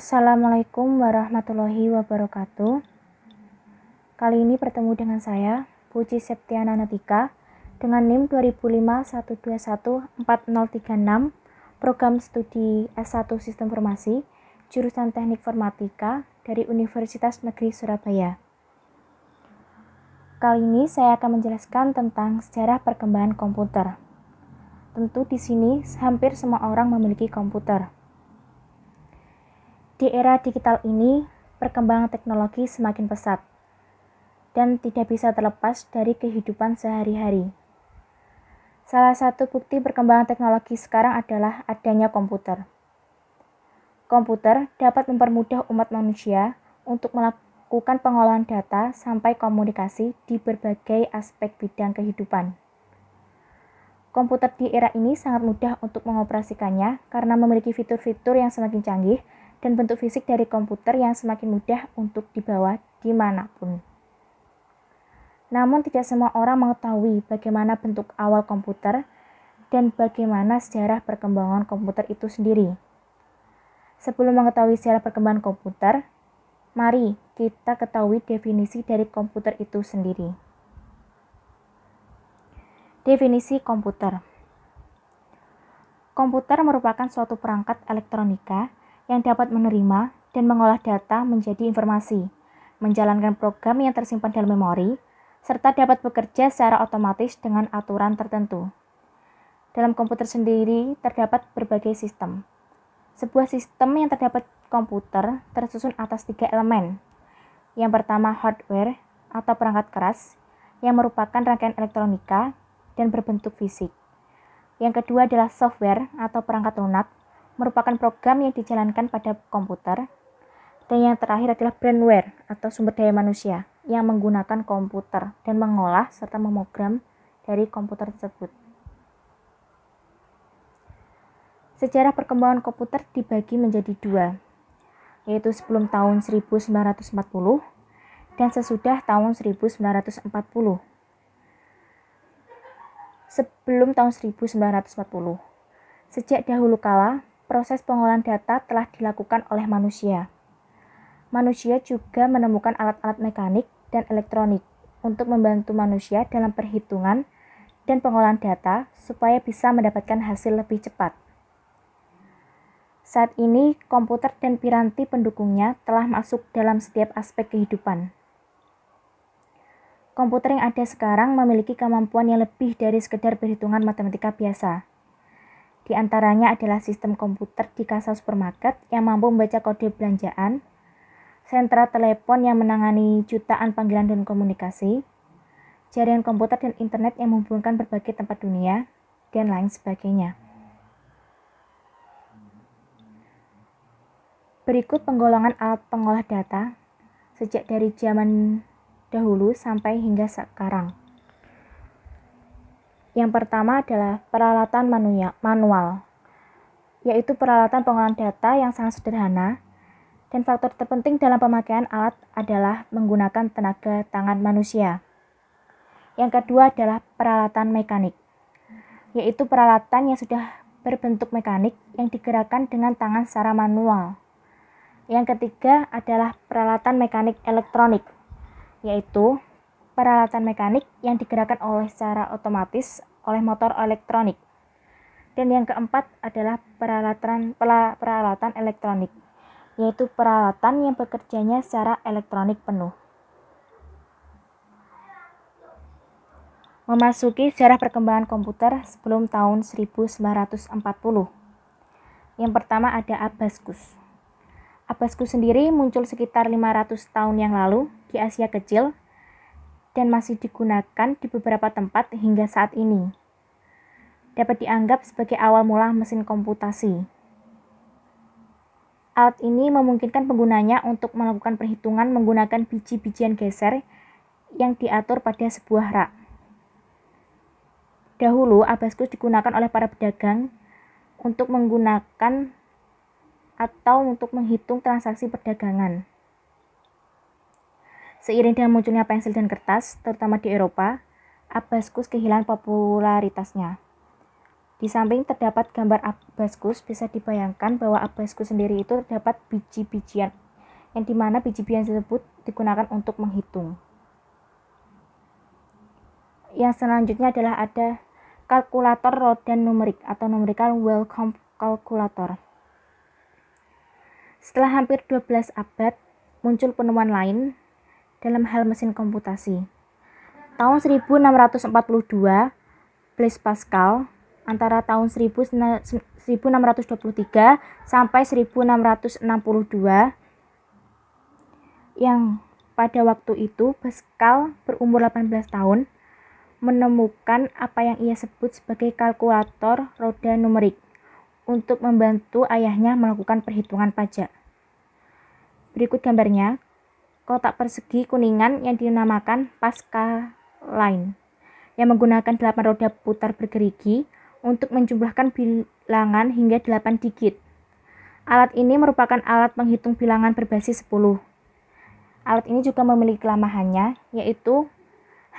Assalamualaikum warahmatullahi wabarakatuh. Kali ini bertemu dengan saya, Puji Septiana Natika, dengan NIM 200512140036, program studi S1 Sistem Informasi, jurusan Teknik Informatika dari Universitas Negeri Surabaya. Kali ini saya akan menjelaskan tentang sejarah perkembangan komputer. Tentu di sini hampir semua orang memiliki komputer di era digital ini, perkembangan teknologi semakin pesat dan tidak bisa terlepas dari kehidupan sehari-hari. Salah satu bukti perkembangan teknologi sekarang adalah adanya komputer. Komputer dapat mempermudah umat manusia untuk melakukan pengolahan data sampai komunikasi di berbagai aspek bidang kehidupan. Komputer di era ini sangat mudah untuk mengoperasikannya karena memiliki fitur-fitur yang semakin canggih dan bentuk fisik dari komputer yang semakin mudah untuk dibawa dimanapun. Namun tidak semua orang mengetahui bagaimana bentuk awal komputer dan bagaimana sejarah perkembangan komputer itu sendiri. Sebelum mengetahui sejarah perkembangan komputer, mari kita ketahui definisi dari komputer itu sendiri. Definisi komputer Komputer merupakan suatu perangkat elektronika yang dapat menerima dan mengolah data menjadi informasi, menjalankan program yang tersimpan dalam memori, serta dapat bekerja secara otomatis dengan aturan tertentu. Dalam komputer sendiri terdapat berbagai sistem. Sebuah sistem yang terdapat komputer tersusun atas tiga elemen. Yang pertama hardware atau perangkat keras yang merupakan rangkaian elektronika dan berbentuk fisik. Yang kedua adalah software atau perangkat lunak merupakan program yang dijalankan pada komputer. Dan yang terakhir adalah brainware atau sumber daya manusia yang menggunakan komputer dan mengolah serta memogram dari komputer tersebut. Sejarah perkembangan komputer dibagi menjadi dua, yaitu sebelum tahun 1940 dan sesudah tahun 1940. Sebelum tahun 1940, sejak dahulu kala proses pengolahan data telah dilakukan oleh manusia. Manusia juga menemukan alat-alat mekanik dan elektronik untuk membantu manusia dalam perhitungan dan pengolahan data supaya bisa mendapatkan hasil lebih cepat. Saat ini, komputer dan piranti pendukungnya telah masuk dalam setiap aspek kehidupan. Komputer yang ada sekarang memiliki kemampuan yang lebih dari sekedar perhitungan matematika biasa – di antaranya adalah sistem komputer di kasa supermarket yang mampu membaca kode belanjaan, sentra telepon yang menangani jutaan panggilan dan komunikasi, jaringan komputer dan internet yang menghubungkan berbagai tempat dunia, dan lain sebagainya. Berikut penggolongan alat pengolah data sejak dari zaman dahulu sampai hingga sekarang. Yang pertama adalah peralatan manual, yaitu peralatan pengolahan data yang sangat sederhana, dan faktor terpenting dalam pemakaian alat adalah menggunakan tenaga tangan manusia. Yang kedua adalah peralatan mekanik, yaitu peralatan yang sudah berbentuk mekanik yang digerakkan dengan tangan secara manual. Yang ketiga adalah peralatan mekanik elektronik, yaitu peralatan mekanik yang digerakkan oleh secara otomatis oleh motor elektronik. Dan yang keempat adalah peralatan peralatan elektronik, yaitu peralatan yang bekerjanya secara elektronik penuh. Memasuki sejarah perkembangan komputer sebelum tahun 1940. Yang pertama ada Abaskus. Abaskus sendiri muncul sekitar 500 tahun yang lalu di Asia Kecil dan masih digunakan di beberapa tempat hingga saat ini. Dapat dianggap sebagai awal mula mesin komputasi. Alat ini memungkinkan penggunanya untuk melakukan perhitungan menggunakan biji-bijian geser yang diatur pada sebuah rak. Dahulu, abaskus digunakan oleh para pedagang untuk menggunakan atau untuk menghitung transaksi perdagangan. Seiring dengan munculnya pensil dan kertas, terutama di Eropa, Abaskus kehilangan popularitasnya. Di samping terdapat gambar Abaskus, bisa dibayangkan bahwa Abaskus sendiri itu terdapat biji-bijian, yang dimana biji-bijian tersebut digunakan untuk menghitung. Yang selanjutnya adalah ada kalkulator Rodan numerik atau numerical welcome calculator. Setelah hampir 12 abad, muncul penemuan lain dalam hal mesin komputasi. Tahun 1642, Blaise Pascal antara tahun 1623 sampai 1662 yang pada waktu itu Pascal berumur 18 tahun menemukan apa yang ia sebut sebagai kalkulator roda numerik untuk membantu ayahnya melakukan perhitungan pajak. Berikut gambarnya, kotak persegi kuningan yang dinamakan Pasca Line yang menggunakan 8 roda putar bergerigi untuk menjumlahkan bilangan hingga 8 digit. Alat ini merupakan alat penghitung bilangan berbasis 10. Alat ini juga memiliki kelemahannya, yaitu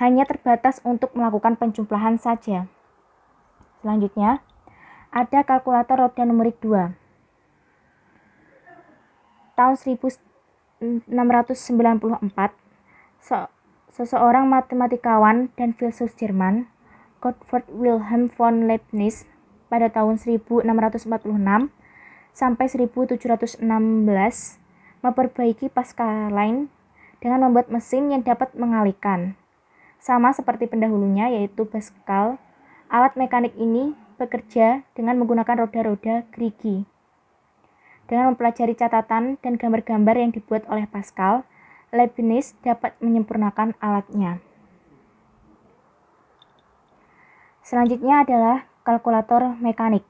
hanya terbatas untuk melakukan penjumlahan saja. Selanjutnya, ada kalkulator roda numerik 2. Tahun 1000 694, se seseorang matematikawan dan filsuf Jerman, Gottfried Wilhelm von Leibniz, pada tahun 1646 sampai 1716 memperbaiki Pascaline dengan membuat mesin yang dapat mengalihkan. Sama seperti pendahulunya yaitu Pascal, alat mekanik ini bekerja dengan menggunakan roda-roda gerigi. Dengan mempelajari catatan dan gambar-gambar yang dibuat oleh Pascal, Leibniz dapat menyempurnakan alatnya. Selanjutnya adalah kalkulator mekanik.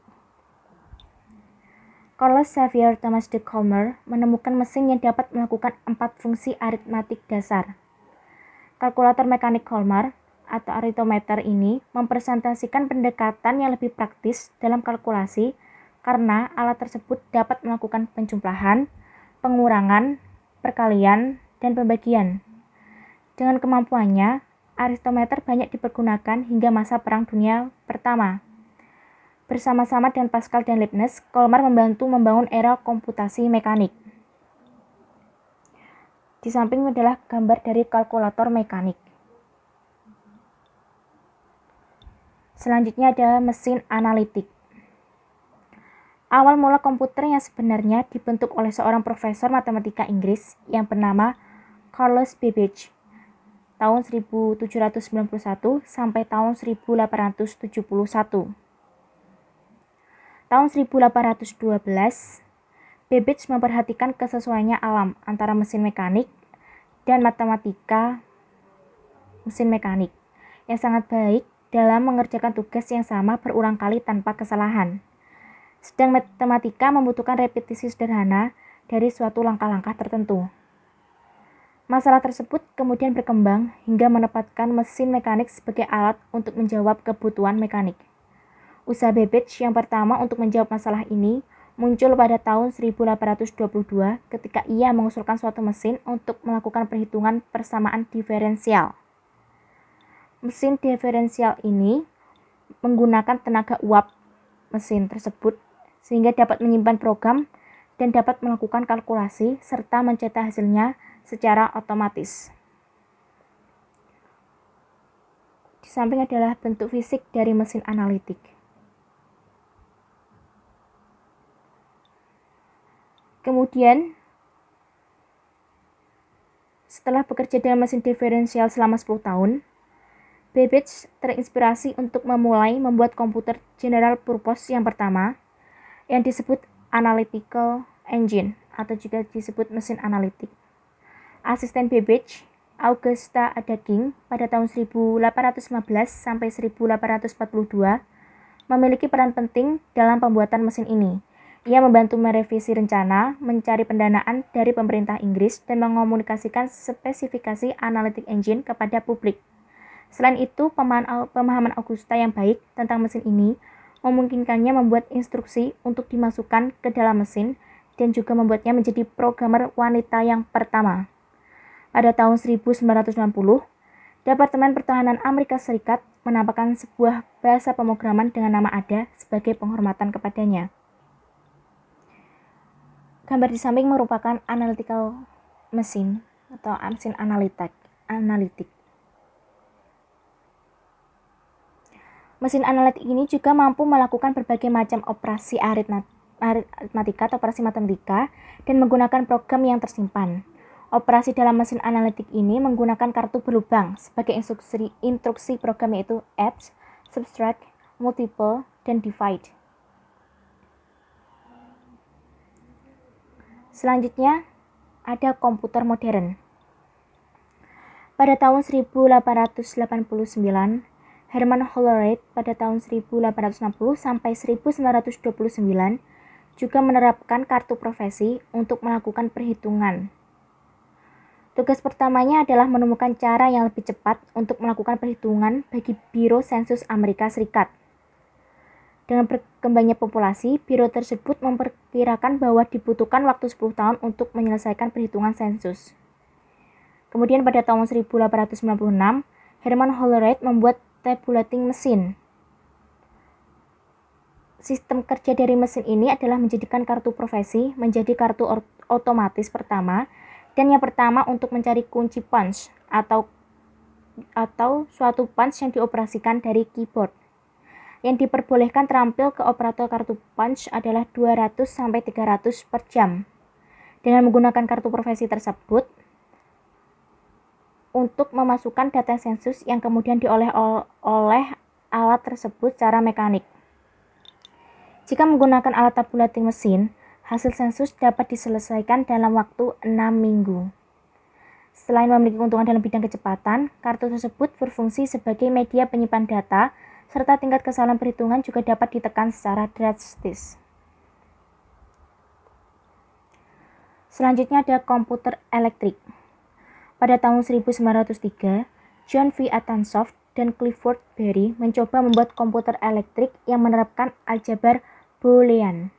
Carlos Xavier Thomas de Comer menemukan mesin yang dapat melakukan empat fungsi aritmatik dasar. Kalkulator mekanik Colmar atau aritometer ini mempresentasikan pendekatan yang lebih praktis dalam kalkulasi karena alat tersebut dapat melakukan penjumlahan, pengurangan, perkalian, dan pembagian. Dengan kemampuannya, aristometer banyak dipergunakan hingga masa Perang Dunia Pertama. Bersama-sama dengan Pascal dan Leibniz, Kolmar membantu membangun era komputasi mekanik. Di samping adalah gambar dari kalkulator mekanik. Selanjutnya ada mesin analitik. Awal mula komputer yang sebenarnya dibentuk oleh seorang profesor matematika Inggris yang bernama Carlos Babbage tahun 1791 sampai tahun 1871. Tahun 1812, Babbage memperhatikan kesesuaiannya alam antara mesin mekanik dan matematika mesin mekanik yang sangat baik dalam mengerjakan tugas yang sama berulang kali tanpa kesalahan. Sedang matematika membutuhkan repetisi sederhana dari suatu langkah-langkah tertentu. Masalah tersebut kemudian berkembang hingga menempatkan mesin mekanik sebagai alat untuk menjawab kebutuhan mekanik. Usaha Babbage yang pertama untuk menjawab masalah ini muncul pada tahun 1822 ketika ia mengusulkan suatu mesin untuk melakukan perhitungan persamaan diferensial. Mesin diferensial ini menggunakan tenaga uap mesin tersebut sehingga dapat menyimpan program dan dapat melakukan kalkulasi serta mencetak hasilnya secara otomatis. Di samping adalah bentuk fisik dari mesin analitik. Kemudian, setelah bekerja dengan mesin diferensial selama 10 tahun, Babbage terinspirasi untuk memulai membuat komputer general purpose yang pertama, yang disebut analytical engine atau juga disebut mesin analitik. Asisten Babbage, Augusta Adaking pada tahun 1815 sampai 1842 memiliki peran penting dalam pembuatan mesin ini. Ia membantu merevisi rencana, mencari pendanaan dari pemerintah Inggris, dan mengomunikasikan spesifikasi analitik engine kepada publik. Selain itu, pemahaman Augusta yang baik tentang mesin ini memungkinkannya membuat instruksi untuk dimasukkan ke dalam mesin dan juga membuatnya menjadi programmer wanita yang pertama. Pada tahun 1960, Departemen Pertahanan Amerika Serikat menampakkan sebuah bahasa pemrograman dengan nama ADA sebagai penghormatan kepadanya. Gambar di samping merupakan analytical mesin atau mesin analitik. Mesin analitik ini juga mampu melakukan berbagai macam operasi aritmatika atau operasi matematika dan menggunakan program yang tersimpan. Operasi dalam mesin analitik ini menggunakan kartu berlubang sebagai instruksi, instruksi program yaitu add, subtract, multiple, dan divide. Selanjutnya, ada komputer modern. Pada tahun 1889, Herman Hollerith pada tahun 1860 sampai 1929 juga menerapkan kartu profesi untuk melakukan perhitungan. Tugas pertamanya adalah menemukan cara yang lebih cepat untuk melakukan perhitungan bagi Biro Sensus Amerika Serikat. Dengan berkembangnya populasi, biro tersebut memperkirakan bahwa dibutuhkan waktu 10 tahun untuk menyelesaikan perhitungan sensus. Kemudian pada tahun 1896, Herman Hollerith membuat tabulating mesin. Sistem kerja dari mesin ini adalah menjadikan kartu profesi menjadi kartu otomatis pertama dan yang pertama untuk mencari kunci punch atau atau suatu punch yang dioperasikan dari keyboard. Yang diperbolehkan terampil ke operator kartu punch adalah 200 sampai 300 per jam. Dengan menggunakan kartu profesi tersebut, untuk memasukkan data sensus yang kemudian diolah oleh alat tersebut secara mekanik. Jika menggunakan alat tabulating mesin, hasil sensus dapat diselesaikan dalam waktu 6 minggu. Selain memiliki keuntungan dalam bidang kecepatan, kartu tersebut berfungsi sebagai media penyimpan data, serta tingkat kesalahan perhitungan juga dapat ditekan secara drastis. Selanjutnya ada komputer elektrik. Pada tahun 1903, John V. Atansoft dan Clifford Berry mencoba membuat komputer elektrik yang menerapkan aljabar Boolean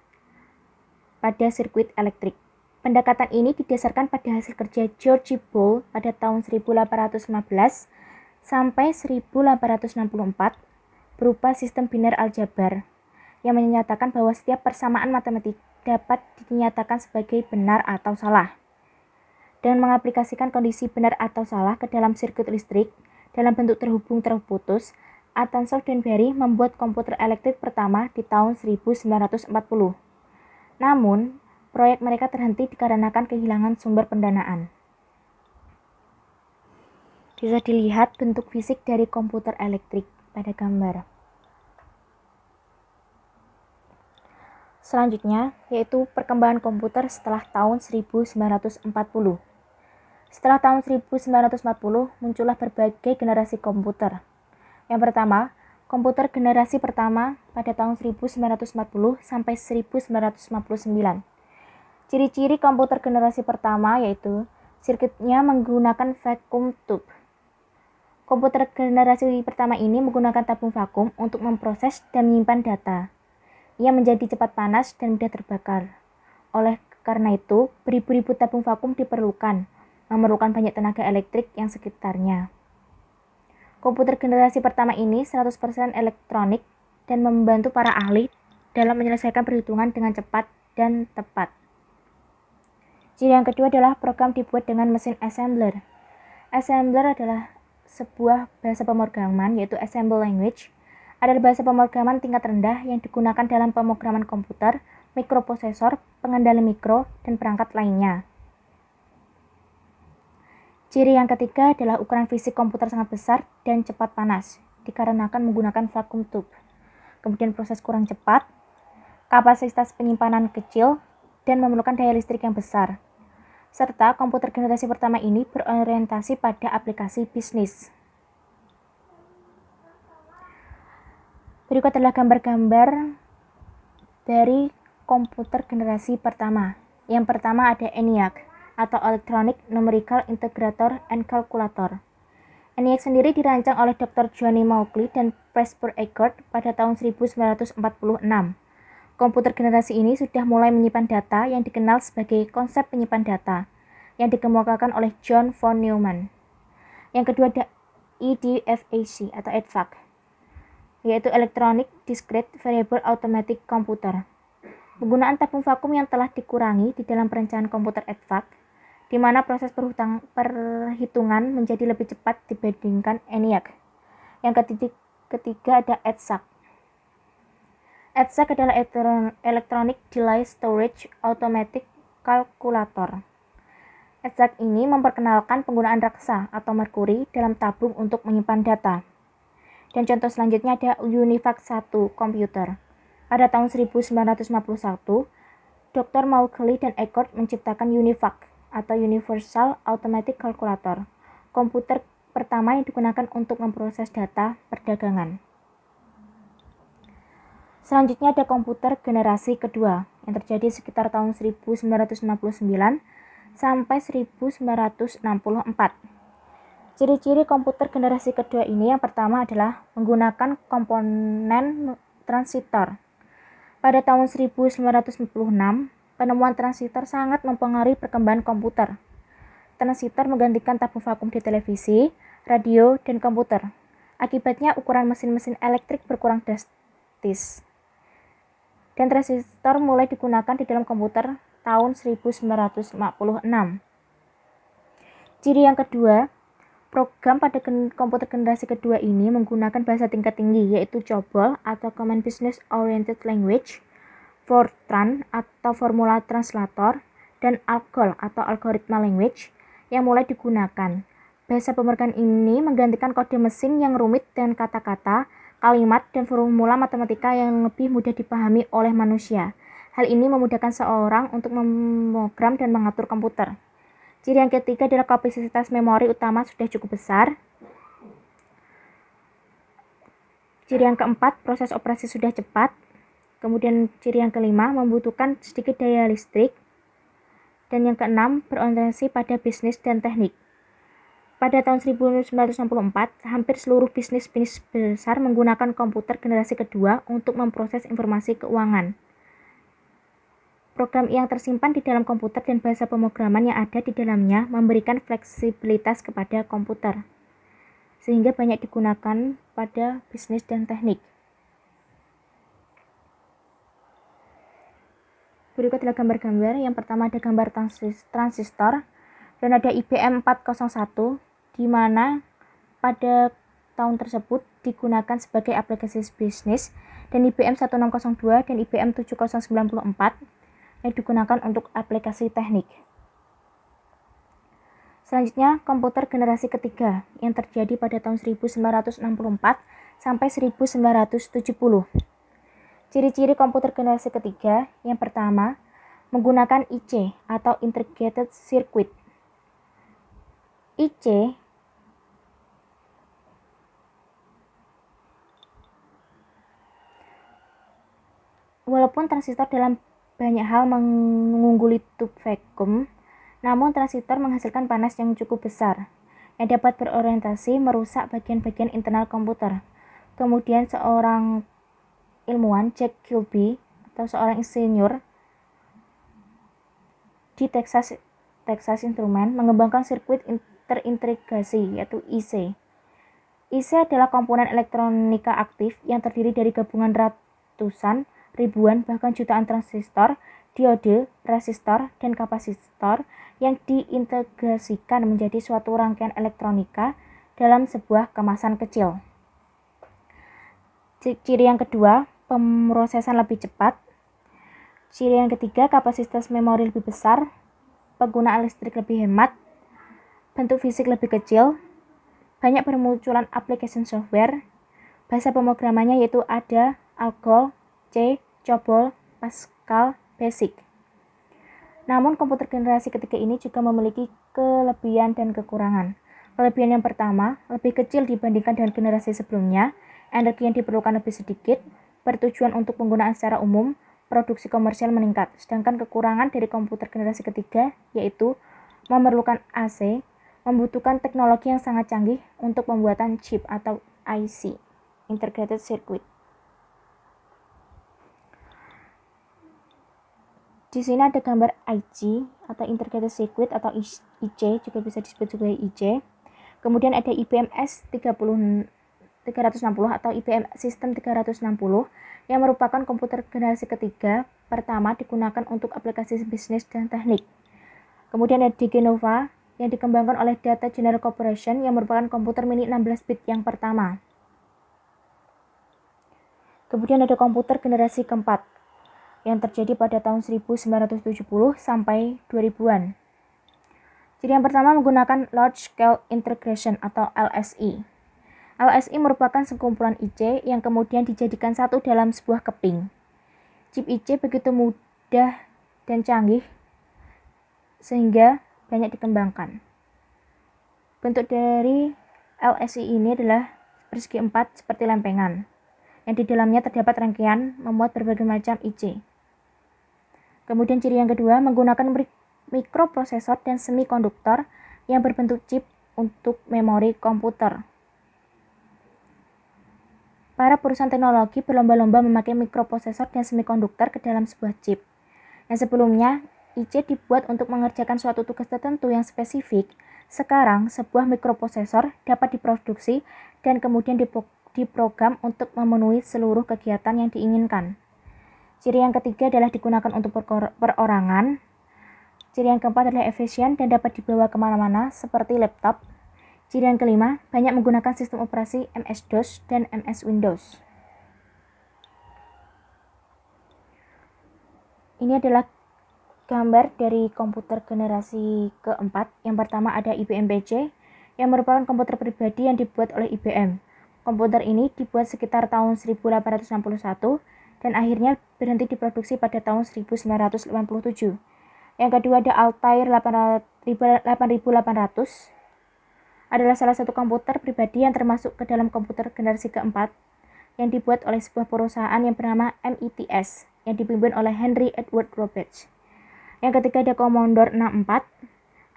pada sirkuit elektrik. Pendekatan ini didasarkan pada hasil kerja George Boole pada tahun 1815 sampai 1864 berupa sistem biner aljabar yang menyatakan bahwa setiap persamaan matematik dapat dinyatakan sebagai benar atau salah dengan mengaplikasikan kondisi benar atau salah ke dalam sirkuit listrik dalam bentuk terhubung terputus, Atanasoff dan Berry membuat komputer elektrik pertama di tahun 1940. Namun, proyek mereka terhenti dikarenakan kehilangan sumber pendanaan. Bisa dilihat bentuk fisik dari komputer elektrik pada gambar. Selanjutnya, yaitu perkembangan komputer setelah tahun 1940. Setelah tahun 1940, muncullah berbagai generasi komputer. Yang pertama, komputer generasi pertama pada tahun 1940 sampai 1959. Ciri-ciri komputer generasi pertama yaitu sirkuitnya menggunakan vacuum tube. Komputer generasi pertama ini menggunakan tabung vakum untuk memproses dan menyimpan data. Ia menjadi cepat panas dan mudah terbakar. Oleh karena itu, beribu-ribu tabung vakum diperlukan memerlukan banyak tenaga elektrik yang sekitarnya. Komputer generasi pertama ini 100% elektronik dan membantu para ahli dalam menyelesaikan perhitungan dengan cepat dan tepat. Ciri yang kedua adalah program dibuat dengan mesin assembler. Assembler adalah sebuah bahasa pemrograman yaitu assembly language adalah bahasa pemrograman tingkat rendah yang digunakan dalam pemrograman komputer, mikroprosesor, pengendali mikro, dan perangkat lainnya. Ciri yang ketiga adalah ukuran fisik komputer sangat besar dan cepat panas, dikarenakan menggunakan vakum tube. Kemudian proses kurang cepat, kapasitas penyimpanan kecil, dan memerlukan daya listrik yang besar. Serta komputer generasi pertama ini berorientasi pada aplikasi bisnis. Berikut adalah gambar-gambar dari komputer generasi pertama. Yang pertama ada ENIAC atau Electronic Numerical Integrator and Calculator. ENIAC sendiri dirancang oleh Dr. Johnny Mowgli dan Presper Eckert pada tahun 1946. Komputer generasi ini sudah mulai menyimpan data yang dikenal sebagai konsep penyimpan data, yang dikemukakan oleh John von Neumann. Yang kedua ada EDFAC atau EDFAC, yaitu Electronic Discrete Variable Automatic Computer. Penggunaan tabung vakum yang telah dikurangi di dalam perencanaan komputer EDFAC di mana proses perhutang, perhitungan menjadi lebih cepat dibandingkan ENIAC. Yang ketiga, ketiga ada EDSAC. EDSAC adalah Electronic Delay Storage Automatic Calculator. EDSAC ini memperkenalkan penggunaan raksa atau merkuri dalam tabung untuk menyimpan data. Dan contoh selanjutnya ada Univac 1 komputer. Pada tahun 1951, Dr. Mauchly dan Eckert menciptakan Univac atau Universal Automatic Calculator, komputer pertama yang digunakan untuk memproses data perdagangan. Selanjutnya ada komputer generasi kedua yang terjadi sekitar tahun 1969 sampai 1964. Ciri-ciri komputer generasi kedua ini yang pertama adalah menggunakan komponen transistor. Pada tahun 1996, Penemuan transistor sangat mempengaruhi perkembangan komputer. Transistor menggantikan tabung vakum di televisi, radio, dan komputer. Akibatnya ukuran mesin-mesin elektrik berkurang drastis. Dan transistor mulai digunakan di dalam komputer tahun 1956. Ciri yang kedua, program pada gen komputer generasi kedua ini menggunakan bahasa tingkat tinggi yaitu COBOL atau Common Business Oriented Language Fortran atau formula translator, dan Algol atau algoritma language yang mulai digunakan. Bahasa pemrograman ini menggantikan kode mesin yang rumit dan kata-kata, kalimat, dan formula matematika yang lebih mudah dipahami oleh manusia. Hal ini memudahkan seorang untuk memogram dan mengatur komputer. Ciri yang ketiga adalah kapasitas memori utama sudah cukup besar. Ciri yang keempat, proses operasi sudah cepat. Kemudian ciri yang kelima membutuhkan sedikit daya listrik. Dan yang keenam berorientasi pada bisnis dan teknik. Pada tahun 1964, hampir seluruh bisnis-bisnis besar menggunakan komputer generasi kedua untuk memproses informasi keuangan. Program yang tersimpan di dalam komputer dan bahasa pemrograman yang ada di dalamnya memberikan fleksibilitas kepada komputer, sehingga banyak digunakan pada bisnis dan teknik. Berikut adalah gambar-gambar. Yang pertama ada gambar transistor dan ada IBM 401 di mana pada tahun tersebut digunakan sebagai aplikasi bisnis dan IBM 1602 dan IBM 7094 yang digunakan untuk aplikasi teknik. Selanjutnya, komputer generasi ketiga yang terjadi pada tahun 1964 sampai 1970. Ciri-ciri komputer generasi ketiga, yang pertama, menggunakan IC atau Integrated Circuit. IC Walaupun transistor dalam banyak hal mengungguli tube vacuum, namun transistor menghasilkan panas yang cukup besar yang dapat berorientasi merusak bagian-bagian internal komputer. Kemudian seorang ilmuwan Jack Kilby atau seorang insinyur di Texas Texas Instrument mengembangkan sirkuit terintegrasi yaitu IC. IC adalah komponen elektronika aktif yang terdiri dari gabungan ratusan, ribuan, bahkan jutaan transistor, diode, resistor, dan kapasitor yang diintegrasikan menjadi suatu rangkaian elektronika dalam sebuah kemasan kecil. Ciri yang kedua, pemrosesan lebih cepat. Ciri yang ketiga, kapasitas memori lebih besar, penggunaan listrik lebih hemat, bentuk fisik lebih kecil, banyak bermunculan aplikasi software, bahasa pemrogramannya yaitu ada, algol, C, cobol, Pascal, basic. Namun komputer generasi ketiga ini juga memiliki kelebihan dan kekurangan. Kelebihan yang pertama, lebih kecil dibandingkan dengan generasi sebelumnya, energi yang diperlukan lebih sedikit, bertujuan untuk penggunaan secara umum, produksi komersial meningkat, sedangkan kekurangan dari komputer generasi ketiga yaitu memerlukan AC, membutuhkan teknologi yang sangat canggih untuk pembuatan chip atau IC, integrated circuit. Di sini ada gambar IC atau integrated circuit atau IC juga bisa disebut sebagai IC. Kemudian ada IBM S36 360 atau IBM System 360 yang merupakan komputer generasi ketiga pertama digunakan untuk aplikasi bisnis dan teknik. Kemudian ada di Genova yang dikembangkan oleh Data General Corporation yang merupakan komputer mini 16 bit yang pertama. Kemudian ada komputer generasi keempat yang terjadi pada tahun 1970 sampai 2000-an. Jadi yang pertama menggunakan Large Scale Integration atau LSI. E. LSI merupakan sekumpulan IC yang kemudian dijadikan satu dalam sebuah keping. Chip IC begitu mudah dan canggih sehingga banyak dikembangkan. Bentuk dari LSI ini adalah persegi empat seperti lempengan, yang di dalamnya terdapat rangkaian memuat berbagai macam IC. Kemudian ciri yang kedua menggunakan mikroprosesor dan semikonduktor yang berbentuk chip untuk memori komputer para perusahaan teknologi berlomba-lomba memakai mikroprosesor dan semikonduktor ke dalam sebuah chip. Yang sebelumnya, IC dibuat untuk mengerjakan suatu tugas tertentu yang spesifik. Sekarang, sebuah mikroprosesor dapat diproduksi dan kemudian diprogram untuk memenuhi seluruh kegiatan yang diinginkan. Ciri yang ketiga adalah digunakan untuk perorangan. Ciri yang keempat adalah efisien dan dapat dibawa kemana-mana seperti laptop. Ciri yang kelima, banyak menggunakan sistem operasi MS-DOS dan MS Windows. Ini adalah gambar dari komputer generasi keempat. Yang pertama ada IBM PC, yang merupakan komputer pribadi yang dibuat oleh IBM. Komputer ini dibuat sekitar tahun 1861 dan akhirnya berhenti diproduksi pada tahun 1987. Yang kedua ada Altair 8800 adalah salah satu komputer pribadi yang termasuk ke dalam komputer generasi keempat yang dibuat oleh sebuah perusahaan yang bernama MITS e yang dipimpin oleh Henry Edward Roberts. Yang ketiga ada Commodore 64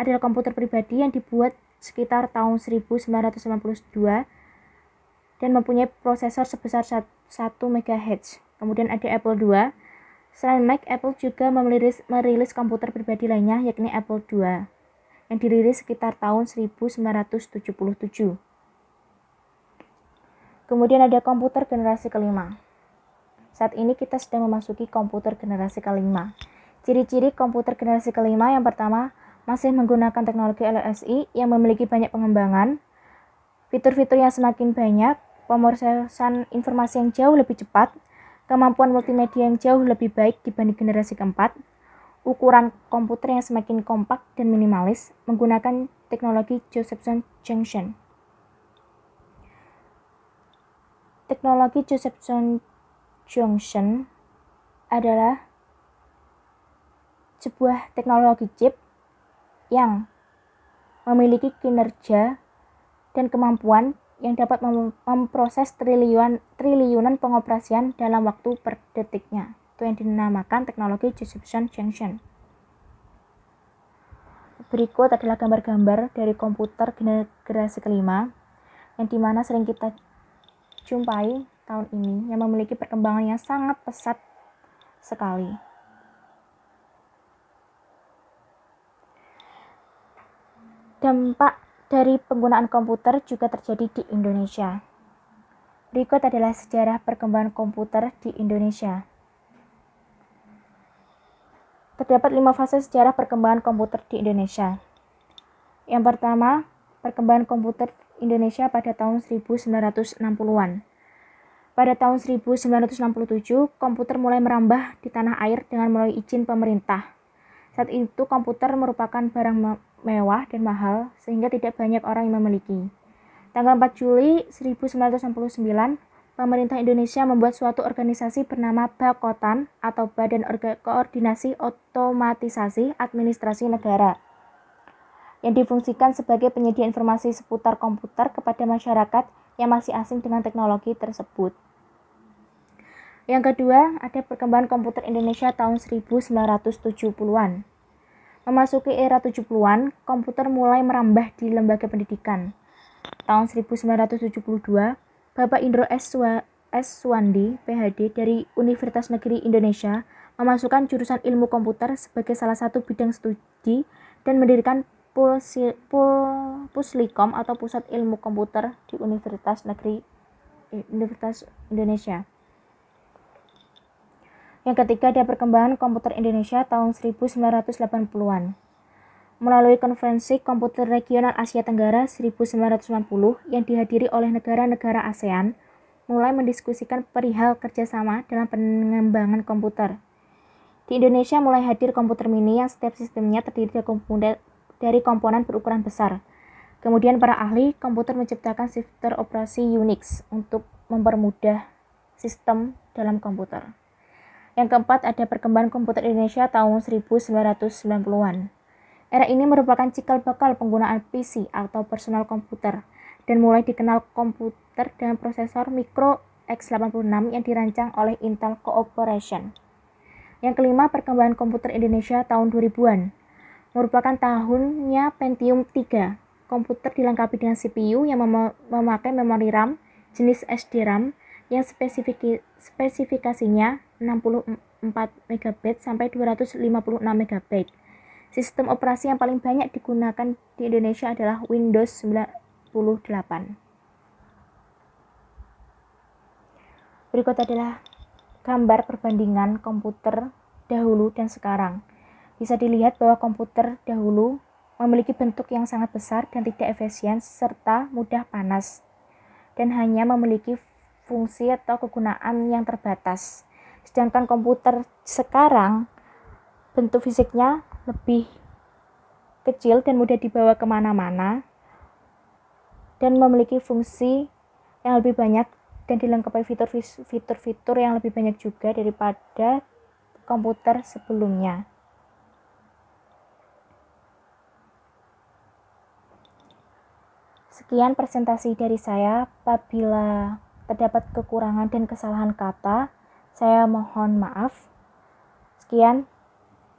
adalah komputer pribadi yang dibuat sekitar tahun 1992 dan mempunyai prosesor sebesar 1 MHz. Kemudian ada Apple II. Selain Mac, Apple juga merilis komputer pribadi lainnya yakni Apple II yang dirilis sekitar tahun 1977. Kemudian ada komputer generasi kelima. Saat ini kita sedang memasuki komputer generasi kelima. Ciri-ciri komputer generasi kelima yang pertama masih menggunakan teknologi LSI yang memiliki banyak pengembangan, fitur-fitur yang semakin banyak, pemrosesan informasi yang jauh lebih cepat, kemampuan multimedia yang jauh lebih baik dibanding generasi keempat, ukuran komputer yang semakin kompak dan minimalis menggunakan teknologi Josephson Junction. Teknologi Josephson Junction adalah sebuah teknologi chip yang memiliki kinerja dan kemampuan yang dapat memproses triliunan triliunan pengoperasian dalam waktu per detiknya atau yang dinamakan teknologi distribution Junction. Berikut adalah gambar-gambar dari komputer generasi kelima yang dimana sering kita jumpai tahun ini yang memiliki perkembangan yang sangat pesat sekali. Dampak dari penggunaan komputer juga terjadi di Indonesia. Berikut adalah sejarah perkembangan komputer di Indonesia. Terdapat lima fase sejarah perkembangan komputer di Indonesia. Yang pertama, perkembangan komputer Indonesia pada tahun 1960-an. Pada tahun 1967, komputer mulai merambah di tanah air dengan melalui izin pemerintah. Saat itu komputer merupakan barang mewah dan mahal sehingga tidak banyak orang yang memiliki. Tanggal 4 Juli 1969, pemerintah Indonesia membuat suatu organisasi bernama Bakotan atau Badan Orga Koordinasi Otomatisasi Administrasi Negara yang difungsikan sebagai penyedia informasi seputar komputer kepada masyarakat yang masih asing dengan teknologi tersebut. Yang kedua, ada perkembangan komputer Indonesia tahun 1970-an. Memasuki era 70-an, komputer mulai merambah di lembaga pendidikan. Tahun 1972, Bapak Indro S. Eswandi, PhD dari Universitas Negeri Indonesia, memasukkan jurusan ilmu komputer sebagai salah satu bidang studi dan mendirikan Puslikom atau Pusat Ilmu Komputer di Universitas Negeri eh, Universitas Indonesia. Yang ketiga ada perkembangan komputer Indonesia tahun 1980-an melalui Konferensi Komputer Regional Asia Tenggara 1990 yang dihadiri oleh negara-negara ASEAN, mulai mendiskusikan perihal kerjasama dalam pengembangan komputer. Di Indonesia mulai hadir komputer mini yang setiap sistemnya terdiri dari komponen berukuran besar. Kemudian para ahli komputer menciptakan shifter operasi Unix untuk mempermudah sistem dalam komputer. Yang keempat ada perkembangan komputer Indonesia tahun 1990-an. Era ini merupakan cikal bakal penggunaan PC atau personal komputer dan mulai dikenal komputer dengan prosesor Micro X86 yang dirancang oleh Intel Corporation. Yang kelima, perkembangan komputer Indonesia tahun 2000-an. Merupakan tahunnya Pentium 3. Komputer dilengkapi dengan CPU yang mem memakai memori RAM jenis SDRAM yang spesifik spesifikasinya 64 MB sampai 256 MB Sistem operasi yang paling banyak digunakan di Indonesia adalah Windows 98. Berikut adalah gambar perbandingan komputer dahulu dan sekarang. Bisa dilihat bahwa komputer dahulu memiliki bentuk yang sangat besar dan tidak efisien serta mudah panas dan hanya memiliki fungsi atau kegunaan yang terbatas. Sedangkan komputer sekarang bentuk fisiknya lebih kecil dan mudah dibawa kemana-mana dan memiliki fungsi yang lebih banyak dan dilengkapi fitur-fitur yang lebih banyak juga daripada komputer sebelumnya. Sekian presentasi dari saya. Apabila terdapat kekurangan dan kesalahan kata, saya mohon maaf. Sekian,